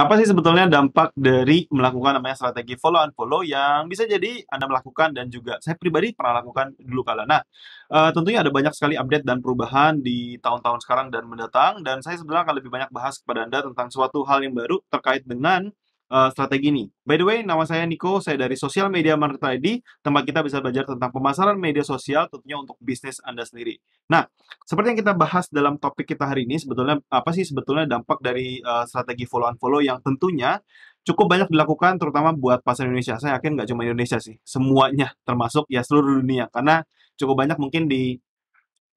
apa sih sebetulnya dampak dari melakukan namanya strategi follow and follow yang bisa jadi Anda melakukan dan juga saya pribadi pernah lakukan dulu kala. Nah, uh, tentunya ada banyak sekali update dan perubahan di tahun-tahun sekarang dan mendatang dan saya sebenarnya akan lebih banyak bahas kepada Anda tentang suatu hal yang baru terkait dengan Eh, strategi ini. By the way, nama saya Nico, saya dari Social Media Marketer ID, tempat kita bisa belajar tentang pemasaran media sosial tentunya untuk bisnis Anda sendiri. Nah, seperti yang kita bahas dalam topik kita hari ini, sebetulnya apa sih sebetulnya dampak dari uh, strategi follow and follow yang tentunya cukup banyak dilakukan terutama buat pasar Indonesia. Saya yakin nggak cuma Indonesia sih, semuanya termasuk ya seluruh dunia karena cukup banyak mungkin di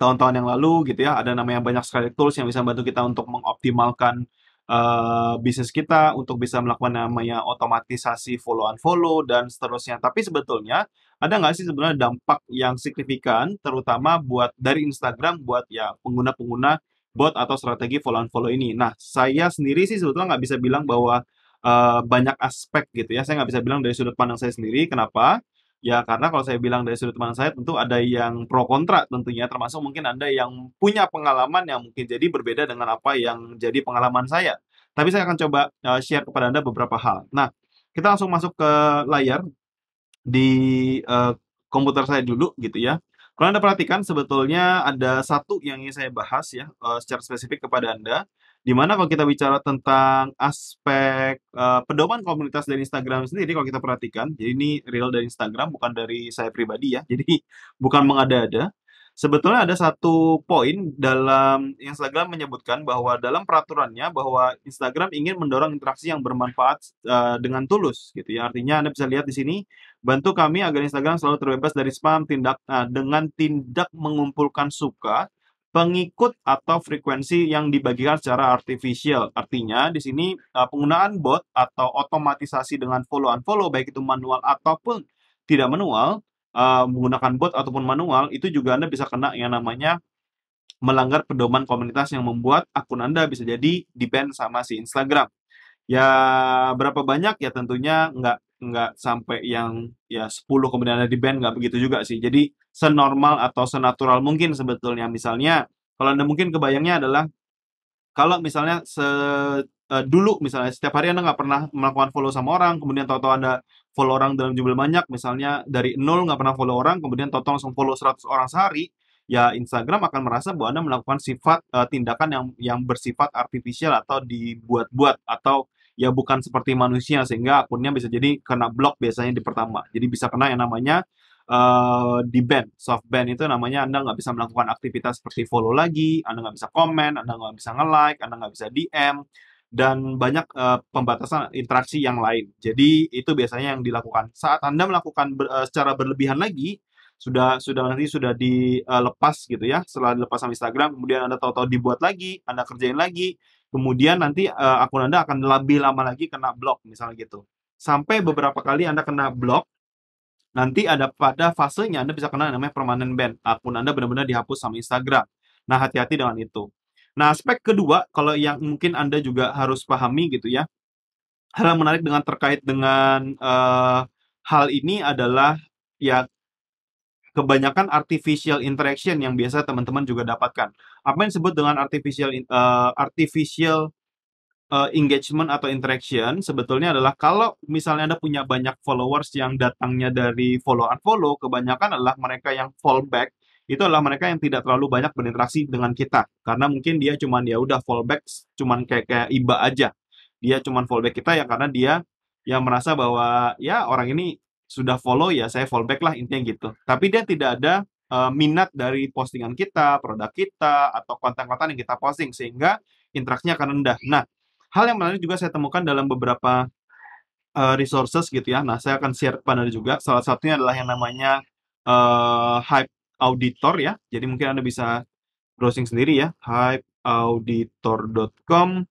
tahun-tahun yang lalu gitu ya ada namanya banyak sekali tools yang bisa membantu kita untuk mengoptimalkan Eh, bisnis kita untuk bisa melakukan namanya otomatisasi follow and follow dan seterusnya. Tapi sebetulnya ada nggak sih sebenarnya dampak yang signifikan terutama buat dari Instagram buat ya pengguna-pengguna bot atau strategi follow and follow ini. Nah, saya sendiri sih sebetulnya nggak bisa bilang bahwa uh, banyak aspek gitu ya. Saya nggak bisa bilang dari sudut pandang saya sendiri. Kenapa? Ya, karena kalau saya bilang dari sudut pandang saya tentu ada yang pro kontra tentunya, termasuk mungkin Anda yang punya pengalaman yang mungkin jadi berbeda dengan apa yang jadi pengalaman saya. Tapi saya akan coba uh, share kepada Anda beberapa hal. Nah, kita langsung masuk ke layar di uh, komputer saya dulu gitu ya. Kalau Anda perhatikan sebetulnya ada satu yang ingin saya bahas ya uh, secara spesifik kepada Anda Dimana kalau kita bicara tentang aspek uh, pedoman komunitas dari Instagram sendiri, kalau kita perhatikan, jadi ini real dari Instagram, bukan dari saya pribadi ya, jadi bukan mengada-ada. Sebetulnya ada satu poin dalam Instagram menyebutkan bahwa dalam peraturannya bahwa Instagram ingin mendorong interaksi yang bermanfaat uh, dengan tulus gitu ya. Artinya Anda bisa lihat di sini, bantu kami agar Instagram selalu terbebas dari spam tindak uh, dengan tindak mengumpulkan suka pengikut atau frekuensi yang dibagikan secara artificial. Artinya di sini eh, penggunaan bot atau otomatisasi dengan follow and follow baik itu manual ataupun tidak manual eh, menggunakan bot ataupun manual itu juga Anda bisa kena yang namanya melanggar pedoman komunitas yang membuat akun Anda bisa jadi di-ban sama si Instagram. Ya berapa banyak ya tentunya nggak nggak sampai yang ya 10 kemudian ada di band nggak begitu juga sih jadi senormal atau senatural mungkin sebetulnya misalnya kalau anda mungkin kebayangnya adalah kalau misalnya se uh, dulu misalnya setiap hari anda nggak pernah melakukan follow sama orang kemudian tahu-tahu anda follow orang dalam jumlah banyak misalnya dari nol nggak pernah follow orang kemudian tahu-tahu langsung follow 100 orang sehari ya Instagram akan merasa bahwa Anda melakukan sifat uh, tindakan yang yang bersifat artifisial atau dibuat-buat atau ya bukan seperti manusia sehingga akunnya bisa jadi kena block biasanya di pertama. Jadi bisa kena yang namanya Uh, di ban soft ban itu namanya anda nggak bisa melakukan aktivitas seperti follow lagi anda nggak bisa komen anda nggak bisa nge like anda nggak bisa dm dan banyak uh, pembatasan interaksi yang lain jadi itu biasanya yang dilakukan saat anda melakukan ber, uh, secara berlebihan lagi sudah sudah nanti sudah dilepas gitu ya setelah dilepas sama Instagram kemudian anda tahu-tahu dibuat lagi anda kerjain lagi kemudian nanti uh, akun Anda akan lebih lama lagi kena blok misalnya gitu. Sampai beberapa kali Anda kena blok, nanti ada pada fasenya Anda bisa kena namanya permanent ban. Akun Anda benar-benar dihapus sama Instagram. Nah, hati-hati dengan itu. Nah, aspek kedua kalau yang mungkin Anda juga harus pahami gitu ya. Hal yang menarik dengan terkait dengan uh, hal ini adalah ya kebanyakan artificial interaction yang biasa teman-teman juga dapatkan. Apa yang disebut dengan artificial uh, artificial uh, engagement atau interaction sebetulnya adalah kalau misalnya Anda punya banyak followers yang datangnya dari follow and follow kebanyakan adalah mereka yang fallback itu adalah mereka yang tidak terlalu banyak berinteraksi dengan kita karena mungkin dia cuman ya udah fallback cuman kayak kayak iba aja dia cuman fallback kita ya karena dia yang merasa bahwa ya orang ini sudah follow ya saya follow back lah intinya gitu. Tapi dia tidak ada uh, minat dari postingan kita, produk kita, atau konten-konten yang kita posting sehingga interaksinya akan rendah. Nah, hal yang menarik juga saya temukan dalam beberapa uh, resources gitu ya. Nah, saya akan share kepada Anda juga. Salah satunya adalah yang namanya uh, Hype Auditor ya. Jadi mungkin Anda bisa browsing sendiri ya, hypeauditor.com.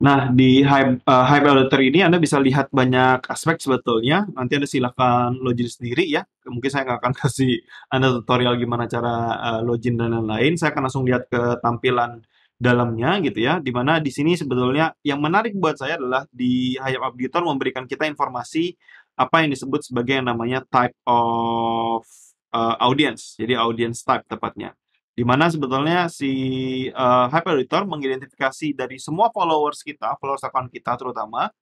Nah, di Hype, uh, Hype Auditor ini Anda bisa lihat banyak aspek sebetulnya. Nanti Anda silakan login sendiri ya. Mungkin saya nggak akan kasih Anda tutorial gimana cara uh, login dan lain-lain. Saya akan langsung lihat ke tampilan dalamnya gitu ya. Dimana di sini sebetulnya yang menarik buat saya adalah di Hype Auditor memberikan kita informasi apa yang disebut sebagai yang namanya type of uh, audience. Jadi audience type tepatnya di mana sebetulnya si uh, eh, auditor mengidentifikasi dari semua followers kita, followers account kita terutama,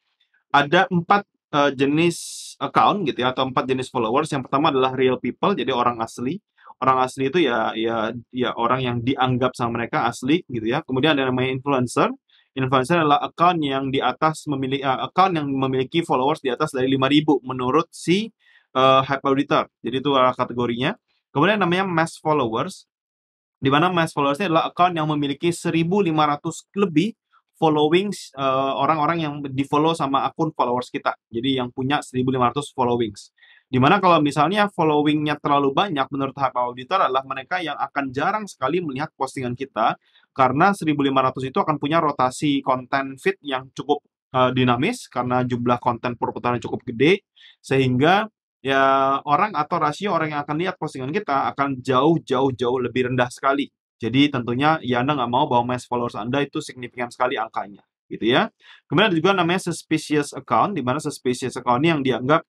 ada empat uh, jenis account gitu ya, atau empat jenis followers. Yang pertama adalah real people, jadi orang asli. Orang asli itu ya ya ya orang yang dianggap sama mereka asli gitu ya. Kemudian ada namanya influencer. Influencer adalah account yang di atas memiliki uh, eh, account yang memiliki followers di atas dari 5000 menurut si uh, auditor, Jadi itu adalah kategorinya. Kemudian namanya mass followers di mana mass followersnya adalah account yang memiliki 1.500 lebih followings orang eh, orang-orang yang di follow sama akun followers kita. Jadi yang punya 1.500 followings. di mana kalau misalnya followingnya terlalu banyak menurut tahap auditor adalah mereka yang akan jarang sekali melihat postingan kita karena 1.500 itu akan punya rotasi konten feed yang cukup uh, dinamis karena jumlah konten perputaran cukup gede sehingga ya orang atau rasio orang yang akan lihat postingan kita akan jauh jauh jauh lebih rendah sekali. Jadi tentunya ya Anda nggak mau bahwa mass followers Anda itu signifikan sekali angkanya gitu ya. Kemudian ada juga namanya suspicious account, di mana suspicious account ini yang dianggap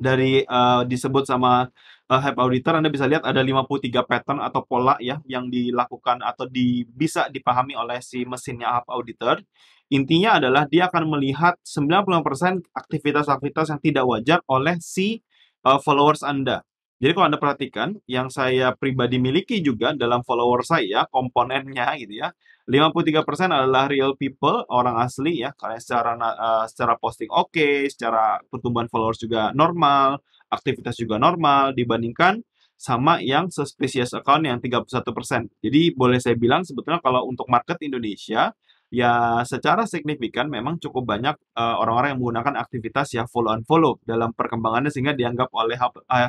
dari uh, disebut sama uh, Hype Auditor Anda bisa lihat ada 53 pattern atau pola ya yang dilakukan atau di, bisa dipahami oleh si mesinnya Hype Auditor. Intinya adalah dia akan melihat 90% aktivitas-aktivitas yang tidak wajar oleh si uh, followers Anda. Jadi kalau Anda perhatikan, yang saya pribadi miliki juga dalam follower saya, komponennya gitu ya, 53% adalah real people, orang asli ya, karena secara, uh, secara posting oke, okay, secara pertumbuhan followers juga normal, aktivitas juga normal, dibandingkan sama yang suspicious account yang 31%. Jadi boleh saya bilang sebetulnya kalau untuk market Indonesia, ya secara signifikan memang cukup banyak eh, orang-orang uh, yang menggunakan aktivitas ya follow follow dalam perkembangannya sehingga dianggap oleh uh,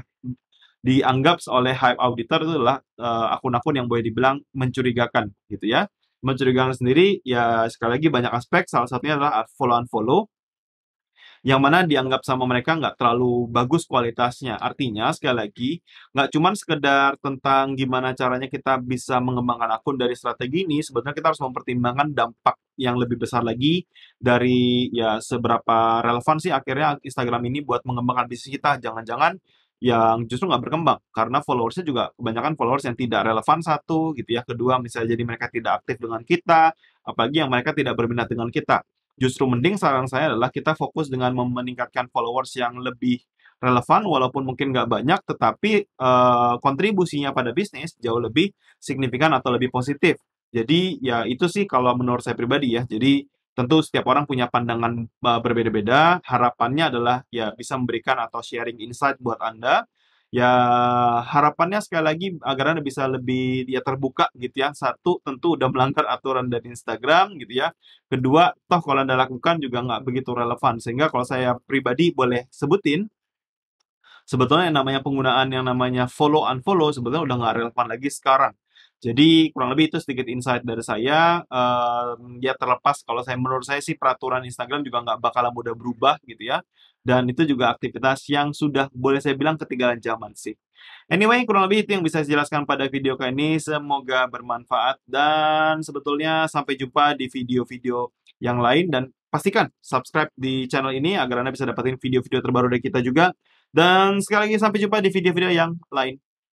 dianggap oleh hype auditor itu adalah eh, akun-akun uh, yang boleh dibilang mencurigakan gitu ya. Mencurigakan sendiri ya sekali lagi banyak aspek salah satunya adalah follow and follow yang mana dianggap sama mereka nggak terlalu bagus kualitasnya. Artinya sekali lagi nggak cuma sekedar tentang gimana caranya kita bisa mengembangkan akun dari strategi ini, sebenarnya kita harus mempertimbangkan dampak yang lebih besar lagi dari ya seberapa relevan sih akhirnya Instagram ini buat mengembangkan bisnis kita. Jangan-jangan yang justru nggak berkembang karena followersnya juga kebanyakan followers yang tidak relevan satu gitu ya kedua misalnya jadi mereka tidak aktif dengan kita apalagi yang mereka tidak berminat dengan kita justru mending saran saya adalah kita fokus dengan meningkatkan followers yang lebih relevan walaupun mungkin nggak banyak tetapi uh, kontribusinya pada bisnis jauh lebih signifikan atau lebih positif jadi ya itu sih kalau menurut saya pribadi ya jadi tentu setiap orang punya pandangan e, berbeda-beda. Harapannya adalah ya bisa memberikan atau sharing insight buat Anda. Ya harapannya sekali lagi agar Anda bisa lebih ya terbuka gitu ya. Satu, tentu udah melanggar aturan dari Instagram gitu ya. Kedua, toh kalau Anda lakukan juga nggak begitu relevan. Sehingga kalau saya pribadi boleh sebutin, sebetulnya yang namanya penggunaan yang namanya follow unfollow sebetulnya udah nggak relevan lagi sekarang jadi kurang lebih itu sedikit insight dari saya. Um, ya terlepas kalau saya menurut saya sih peraturan Instagram juga nggak bakalan mudah berubah gitu ya. Dan itu juga aktivitas yang sudah boleh saya bilang ketinggalan zaman sih. Anyway, kurang lebih itu yang bisa saya jelaskan pada video kali ini. Semoga bermanfaat dan sebetulnya sampai jumpa di video-video yang lain dan pastikan subscribe di channel ini agar Anda bisa dapetin video-video terbaru dari kita juga. Dan sekali lagi sampai jumpa di video-video yang lain.